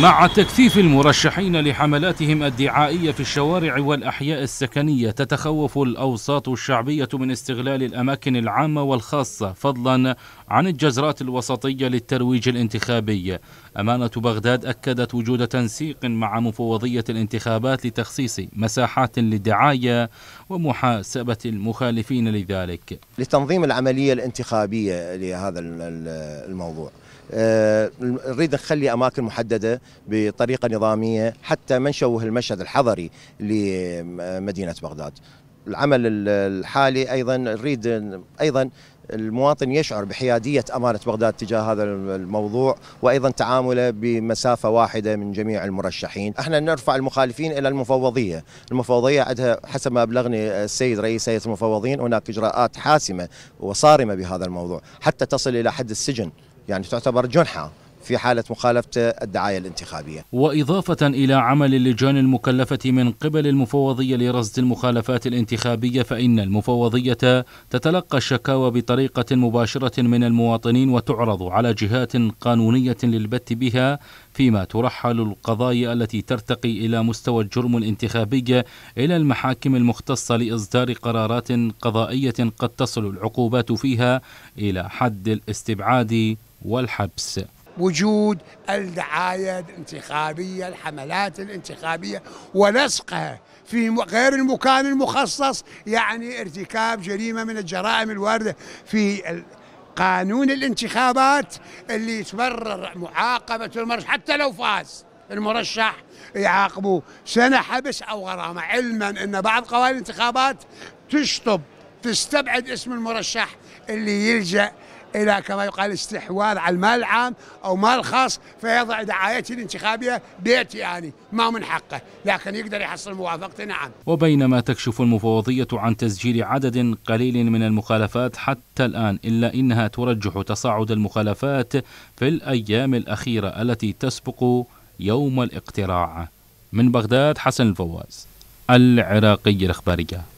مع تكثيف المرشحين لحملاتهم الدعائية في الشوارع والأحياء السكنية تتخوف الأوساط الشعبية من استغلال الأماكن العامة والخاصة فضلا عن الجزرات الوسطية للترويج الانتخابي أمانة بغداد أكدت وجود تنسيق مع مفوضية الانتخابات لتخصيص مساحات للدعاية ومحاسبة المخالفين لذلك لتنظيم العملية الانتخابية لهذا الموضوع آه، نريد نخلي اماكن محدده بطريقه نظاميه حتى ما نشوه المشهد الحضري لمدينه بغداد. العمل الحالي ايضا نريد ايضا المواطن يشعر بحياديه امانه بغداد تجاه هذا الموضوع وايضا تعامله بمسافه واحده من جميع المرشحين، احنا نرفع المخالفين الى المفوضيه، المفوضيه عندها حسب ما ابلغني السيد رئيس هيئه المفوضين هناك اجراءات حاسمه وصارمه بهذا الموضوع، حتى تصل الى حد السجن. يعني تعتبر جنحه في حالة مخالفة الدعاية الانتخابية وإضافة إلى عمل اللجان المكلفة من قبل المفوضية لرصد المخالفات الانتخابية فإن المفوضية تتلقى الشكاوى بطريقة مباشرة من المواطنين وتعرض على جهات قانونية للبت بها فيما ترحل القضايا التي ترتقي إلى مستوى الجرم الانتخابي إلى المحاكم المختصة لإصدار قرارات قضائية قد تصل العقوبات فيها إلى حد الاستبعاد والحبس وجود الدعايه الانتخابيه الحملات الانتخابيه ولصقها في غير المكان المخصص يعني ارتكاب جريمه من الجرائم الوارده في قانون الانتخابات اللي يتبرر معاقبه المرشح حتى لو فاز المرشح يعاقبه سنه حبس او غرامه علما ان بعض قوانين الانتخابات تشطب تستبعد اسم المرشح اللي يلجا الى كما يقال استحواذ على المال العام او مال خاص فيضع دعايته الانتخابيه بيتي يعني ما من حقه لكن يقدر يحصل موافقته نعم وبينما تكشف المفوضيه عن تسجيل عدد قليل من المخالفات حتى الان الا انها ترجح تصاعد المخالفات في الايام الاخيره التي تسبق يوم الاقتراع من بغداد حسن الفواز العراقي الاخباريه